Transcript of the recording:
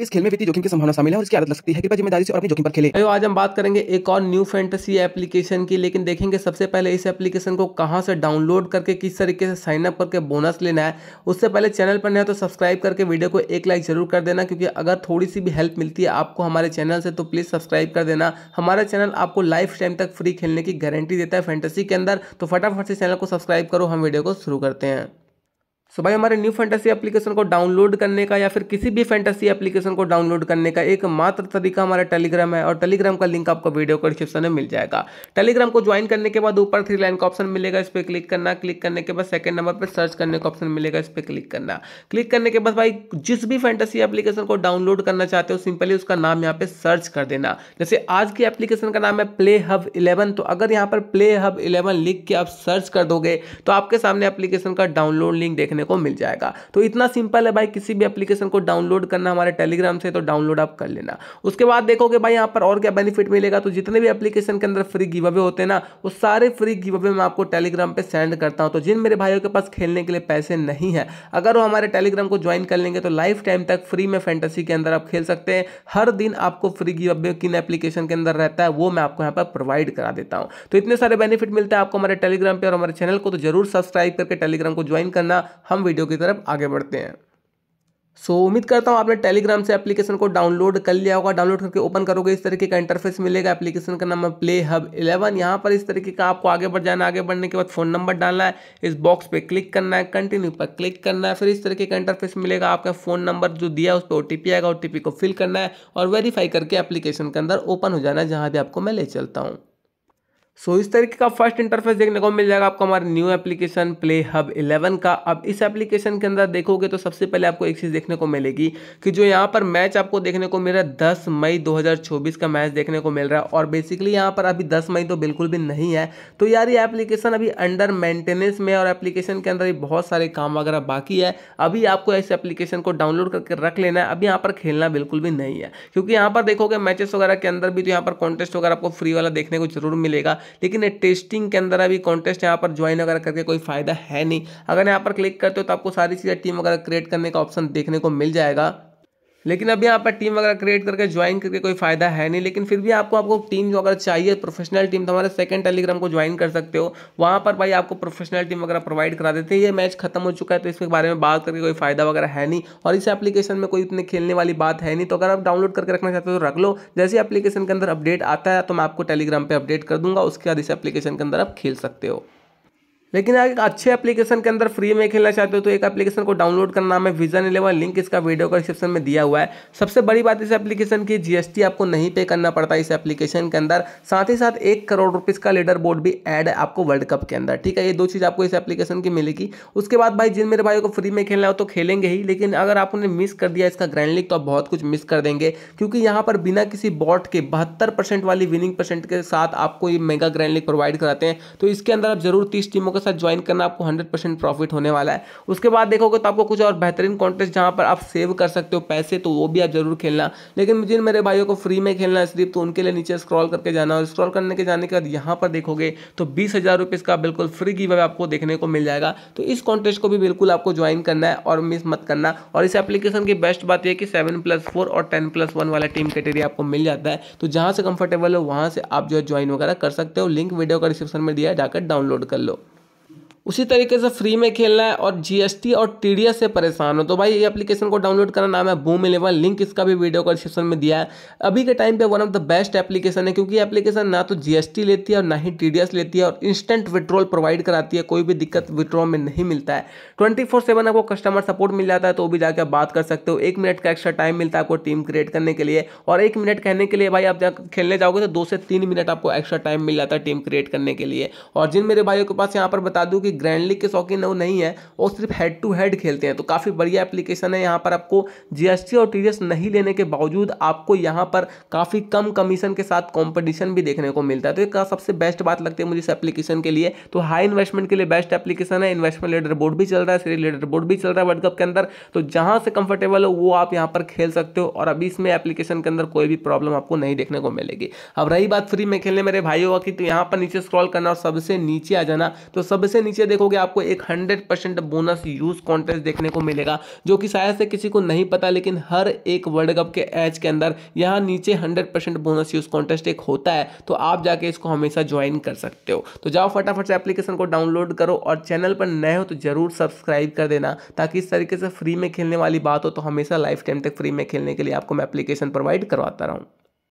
इस खेल में वित्तीय जोखिम की संभावना शामिल है और इसकी आदत लग सकती है कृपया जिम्मेदारी से और अपनी जोखिम पर खेले आज हम बात करेंगे एक और न्यू फैंटेसी एप्लीकेशन की लेकिन देखेंगे सबसे पहले इस एप्लीकेशन को कहां से डाउनलोड करके किस तरीके से साइन अप करके बोनस लेना है उससे पहले चैनल पर नहीं तो सब्सक्राइब करके वीडियो को एक लाइक जरूर कर देना क्योंकि अगर थोड़ी सी भी हेल्प मिलती है आपको हमारे चैनल से तो प्लीज़ सब्सक्राइब कर देना हमारा चैनल आपको लाइफ टाइम तक फ्री खेलने की गारंटी देता है फैंटेसी के अंदर तो फटाफट से चैनल को सब्सक्राइब करो हम वीडियो को शुरू करते हैं सो भाई हमारे न्यू फैंटेसी एप्लीकेशन को डाउनलोड करने का या फिर किसी भी फैंटेसी एप्लीकेशन को डाउनलोड करने का एक मात्र तरीका हमारा टेलीग्राम है और टेलीग्राम का लिंक आपको वीडियो को डिस्क्रिप्शन में मिल जाएगा टेलीग्राम को ज्वाइन करने के बाद ऊपर थ्री लाइन का ऑप्शन मिलेगा इस पर क्लिक करना क्लिक करने के बाद सेकंड नंबर पर सर्च करने का ऑप्शन मिलेगा इस पर क्लिक करना क्लिक करने के बाद भाई जिस भी फैंटेसी एप्लीकेशन को डाउनलोड करना चाहते हो सिंपली उसका नाम यहाँ पे सर्च कर देना जैसे आज की एप्लीकेशन का नाम है प्ले हब इलेवन तो अगर यहाँ पर प्ले हब इलेवन लिख के आप सर्च कर दोगे तो आपके सामने एप्लीकेशन का डाउनलोड लिंक देखने देखने को मिल जाएगा तो इतना सिंपल है भाई किसी भी एप्लीकेशन को डाउनलोड करना हमारे टेलीग्राम से तो डाउनलोड आप कर लेना उसके बाद देखोगे भाई यहाँ पर और क्या बेनिफिट मिलेगा तो जितने भी एप्लीकेशन के अंदर फ्री गिवे होते हैं ना वो सारे फ्री गिवे मैं आपको टेलीग्राम पर सेंड करता हूँ तो जिन मेरे भाइयों के पास खेलने के लिए पैसे नहीं है अगर वो हमारे टेलीग्राम को ज्वाइन कर लेंगे तो लाइफ टाइम तक फ्री में फैंटेसी के अंदर आप खेल सकते हैं हर दिन आपको फ्री गिवे किन एप्लीकेशन के अंदर रहता है वो मैं आपको यहाँ पर प्रोवाइड करा देता हूँ तो इतने सारे बेनिफिट मिलते हैं आपको हमारे टेलीग्राम पर और हमारे चैनल को तो जरूर सब्सक्राइब करके टेलीग्राम को ज्वाइन करना हम वीडियो की तरफ आगे बढ़ते हैं सो so, उम्मीद करता हूँ आपने टेलीग्राम से एप्लीकेशन को डाउनलोड कर लिया होगा डाउनलोड करके ओपन करोगे इस तरीके का इंटरफेस मिलेगा एप्लीकेशन का नाम है प्ले हब इलेवन यहाँ पर इस तरीके का आपको आगे बढ़ जाना आगे बढ़ने के बाद फ़ोन नंबर डालना है इस बॉक्स पे क्लिक करना है कंटिन्यू पर क्लिक करना है फिर इस तरीके का इंटरफेस मिलेगा आपका फ़ोन नंबर जो दिया उस पर ओ आएगा ओ को फिल करना है और वेरीफाई करके एप्लीकेशन के अंदर ओपन हो जाना है जहाँ भी आपको मैं ले चलता हूँ सो so, इस तरीके का फर्स्ट इंटरफेस देखने को मिल जाएगा आपको हमारे न्यू एप्लीकेशन प्ले हब 11 का अब इस एप्लीकेशन के अंदर देखोगे तो सबसे पहले आपको एक चीज़ देखने को मिलेगी कि जो यहाँ पर मैच आपको देखने को मिल रहा है दस मई 2024 का मैच देखने को मिल रहा है और बेसिकली यहाँ पर अभी दस मई तो बिल्कुल भी नहीं है तो यार ये एप्लीकेशन अभी अंडर मेंटेनेंस में और एप्लीकेशन के अंदर बहुत सारे काम वगैरह बाकी है अभी आपको इस एप्लीकेशन को डाउनलोड करके रख लेना है अभी यहाँ पर खेलना बिल्कुल भी नहीं है क्योंकि यहाँ पर देखोगे मैचेस वगैरह के अंदर भी तो यहाँ पर कॉन्टेस्ट वगैरह आपको फ्री वाला देखने को जरूर मिलेगा लेकिन टेस्टिंग के अंदर अभी कॉन्टेस्ट यहाँ पर ज्वाइन वगैरह करके कोई फायदा है नहीं अगर यहाँ पर क्लिक करते हो तो आपको सारी चीज़ें टीम वगैरह क्रिएट करने का ऑप्शन देखने को मिल जाएगा लेकिन अभी यहाँ पर टीम वगैरह क्रिएट करके ज्वाइन करके कोई फायदा है नहीं लेकिन फिर भी आपको आपको टीम जो अगर चाहिए प्रोफेशनल टीम तो हमारे सेकंड टेलीग्राम को ज्वाइन कर सकते हो वहाँ पर भाई आपको प्रोफेशनल टीम वगैरह प्रोवाइड करा देते हैं ये मैच खत्म हो चुका है तो इसके बारे में बात करके कोई फायदा वगैरह है नहीं और इस एप्लीकेशन में कोई इतनी खेलने वाली बात है नहीं तो अगर आप डाउनलोड करके रखना चाहते हो तो रख लो जैसे एप्लीकेशन के अंदर अपडेट आता है तो मैं आपको टेलीग्राम पर अपडेट कर दूंगा उसके बाद इस एप्लीकेशन के अंदर आप खेल सकते हो लेकिन अगर अच्छे एप्लीकेशन के अंदर फ्री में खेलना चाहते हो तो एक एप्लीकेशन को डाउनलोड करना है विजन इलेवन लिंक इसका वीडियो का डिस्क्रिप्शन में दिया हुआ है सबसे बड़ी बात इस एप्लीकेशन की जीएसटी आपको नहीं पे करना पड़ता इस एप्लीकेशन के अंदर साथ ही साथ एक करोड़ रुपीज़ का लीडर बोर्ड भी एड है आपको वर्ल्ड कप के अंदर ठीक है ये दो चीज़ आपको इस एप्लीकेशन की मिलेगी उसके बाद भाई जिन मेरे भाई को फ्री में खेलना हो तो खेलेंगे ही लेकिन अगर आपने मिस कर दिया इसका ग्रैंड लिख तो आप बहुत कुछ मिस कर देंगे क्योंकि यहाँ पर बिना किसी बॉट के बहत्तर वाली विनिंग परसेंट के साथ आपको ये मेगा ग्रैंड लिख प्रोवाइड कराते हैं तो इसके अंदर आप जरूर तीस टीमों के साथ ज्वाइन करना आपको हंड्रेड परसेंट प्रॉफिट होने वाला है उसके बाद देखोगे तो आपको कुछ और बेहतरीन कॉन्टेस्ट जहाँ पर आप सेव कर सकते हो पैसे तो वो भी आप जरूर खेलना लेकिन जिन मेरे भाइयों को फ्री में खेलना है सिर्फ तो उनके लिए नीचे स्क्रॉल करके जाना और स्क्रॉल करने के जाने के बाद यहाँ पर देखोगे तो बीस हज़ार रुपये इसका बिल्कुल फ्री गिव आपको देखने को मिल जाएगा तो इस कॉन्टेस्ट को भी बिल्कुल आपको ज्वाइन करना है और मिस मत करना और इस एप्लीकेशन की बेस्ट बात यह कि सेवन प्लस फोर और टेन प्लस वन वाला टीम कैटेगरी आपको मिल जाता है तो जहाँ से कंफर्टेबल हो वहाँ से आप जो है ज्वाइन वगैरह कर सकते हो लिंक वीडियो का डिस्क्रिप्शन में दिया है जाकर डाउनलोड कर लो उसी तरीके से फ्री में खेलना है और जीएसटी और टी से परेशान हो तो भाई ये एप्लीकेशन को डाउनलोड करना नाम है बूम इलेवन लिंक इसका भी वीडियो का डिस्क्रिप्शन में दिया है अभी के टाइम पे one of the best application है क्योंकि एप्लीकेशन ना तो जीएसटी लेती है और ना ही टी लेती है और इंस्टेंट विड्रॉल प्रोवाइड कराती है कोई भी दिक्कत विड्रॉल में नहीं मिलता है ट्वेंटी आपको कस्टमर सपोर्ट मिल जाता है तो भी जाकर बात कर सकते हो एक मिनट का एक्स्ट्रा टाइम मिलता है आपको टीम क्रिएट करने के लिए और एक मिनट कहने के लिए भाई आप जाकर खेलने जाओगे तो दो से तीन मिनट आपको एक्स्ट्रा टाइम मिल जाता है टीम क्रिएट करने के लिए और जिन मेरे भाइयों के पास यहाँ पर बता दूँ कि ग्रैंड लीग के शौकीन है वो नहीं है वो सिर्फ हेड टू हेड खेलते हैं तो काफ़ी बढ़िया एप्लीकेशन है यहाँ पर आपको जी और टी नहीं लेने के बावजूद आपको यहाँ पर काफ़ी कम कमीशन के साथ कॉम्पिटिशन भी देखने को मिलता है तो एक सबसे बेस्ट बात लगती है मुझे इस एप्लीकेशन के लिए तो हाई इन्वेस्टमेंट के लिए बेस्ट एप्लीकेशन है इन्वेस्टमेंट लीडर बोर्ड भी चल रहा है सीरी लीडर बोर्ड भी चल रहा है वर्ल्ड कप के अंदर तो जहाँ से कंफर्टेबल हो वो आप यहाँ पर खेल सकते हो और अभी इसमें एप्लीकेशन के अंदर कोई भी प्रॉब्लम आपको नहीं देखने को मिलेगी अब रही बात फ्री में खेलने मेरे भाइयों की तो यहाँ पर नीचे स्क्रॉल करना और सबसे नीचे आ जाना तो सबसे नीचे नीचे देखोगे आपको एक hundred percent bonus use contest देखने को मिलेगा जो कि शायद से किसी को नहीं पता लेकिन हर एक वर्ल्ड कप के एच के अंदर यहाँ नीचे hundred percent bonus use contest एक होता है तो आप जाके इसको हमेशा ज्वाइन कर सकते हो तो जाओ फटाफट से एप्लीकेशन को डाउनलोड करो और चैनल पर नए हो तो जरूर सब्सक्राइब कर देना ताकि इस तरीके से फ्री में खेलने वाली बात हो तो हमेशा लाइफ टाइम तक फ्री में खेलने के लिए आपको मैं एप्लीकेशन प्रोवाइड करवाता रहूँ